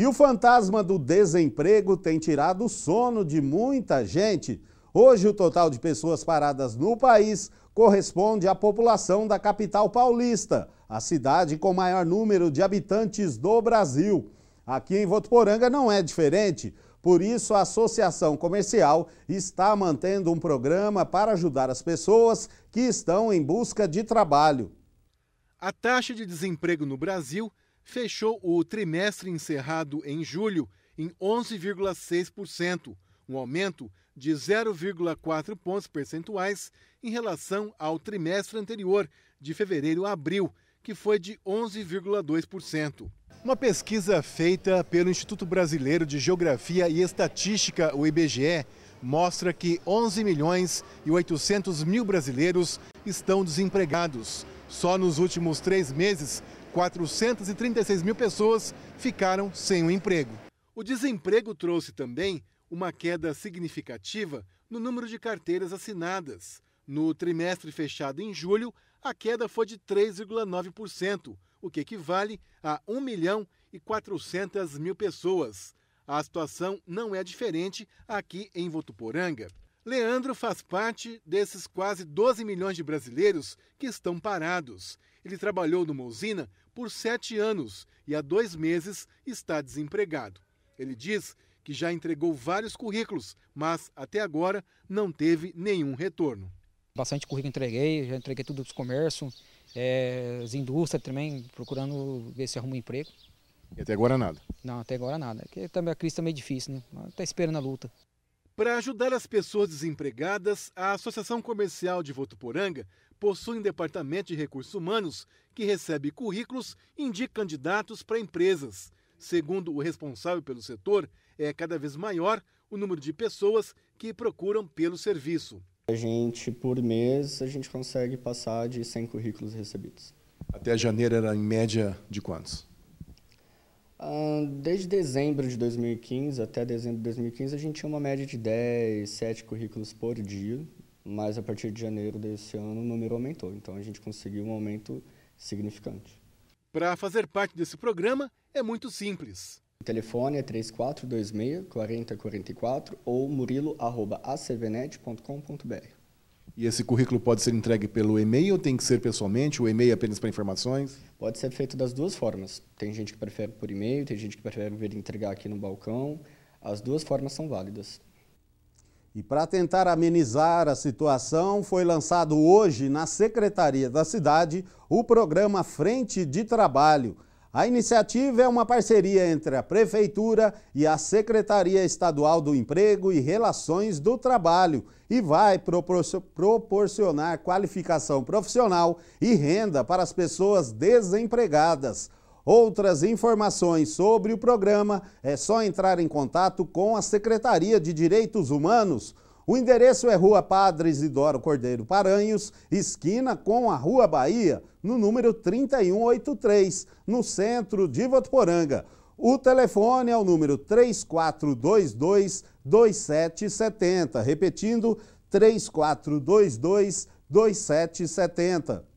E o fantasma do desemprego tem tirado o sono de muita gente. Hoje, o total de pessoas paradas no país corresponde à população da capital paulista, a cidade com maior número de habitantes do Brasil. Aqui em Votuporanga não é diferente. Por isso, a Associação Comercial está mantendo um programa para ajudar as pessoas que estão em busca de trabalho. A taxa de desemprego no Brasil fechou o trimestre encerrado em julho em 11,6%, um aumento de 0,4 pontos percentuais em relação ao trimestre anterior, de fevereiro a abril, que foi de 11,2%. Uma pesquisa feita pelo Instituto Brasileiro de Geografia e Estatística, o IBGE, mostra que 11 milhões e 800 mil brasileiros estão desempregados. Só nos últimos três meses, 436 mil pessoas ficaram sem o emprego. O desemprego trouxe também uma queda significativa no número de carteiras assinadas. No trimestre fechado em julho, a queda foi de 3,9%, o que equivale a 1 milhão e 400 mil pessoas. A situação não é diferente aqui em Votuporanga. Leandro faz parte desses quase 12 milhões de brasileiros que estão parados. Ele trabalhou numa usina por sete anos e há dois meses está desempregado. Ele diz que já entregou vários currículos, mas até agora não teve nenhum retorno. Bastante currículo entreguei, já entreguei tudo dos comércios, é, as indústrias também, procurando ver se arruma um emprego. E até agora nada? Não, até agora nada. Porque é também a crise está meio difícil, né? Está esperando a luta. Para ajudar as pessoas desempregadas, a Associação Comercial de Votuporanga possui um departamento de recursos humanos que recebe currículos e indica candidatos para empresas. Segundo o responsável pelo setor, é cada vez maior o número de pessoas que procuram pelo serviço. A gente, por mês, a gente consegue passar de 100 currículos recebidos. Até janeiro era em média de quantos? Desde dezembro de 2015 até dezembro de 2015, a gente tinha uma média de 10, 7 currículos por dia, mas a partir de janeiro desse ano o número aumentou, então a gente conseguiu um aumento significante. Para fazer parte desse programa é muito simples. O telefone é 3426 4044 ou murilo.acvnet.com.br. E esse currículo pode ser entregue pelo e-mail ou tem que ser pessoalmente? O e-mail é apenas para informações? Pode ser feito das duas formas. Tem gente que prefere por e-mail, tem gente que prefere vir entregar aqui no balcão. As duas formas são válidas. E para tentar amenizar a situação, foi lançado hoje na Secretaria da Cidade o programa Frente de Trabalho a iniciativa é uma parceria entre a Prefeitura e a Secretaria Estadual do Emprego e Relações do Trabalho e vai proporcionar qualificação profissional e renda para as pessoas desempregadas. Outras informações sobre o programa é só entrar em contato com a Secretaria de Direitos Humanos o endereço é Rua Padre Isidoro Cordeiro Paranhos, esquina com a Rua Bahia, no número 3183, no centro de Votuporanga. O telefone é o número 3422-2770, repetindo, 3422-2770.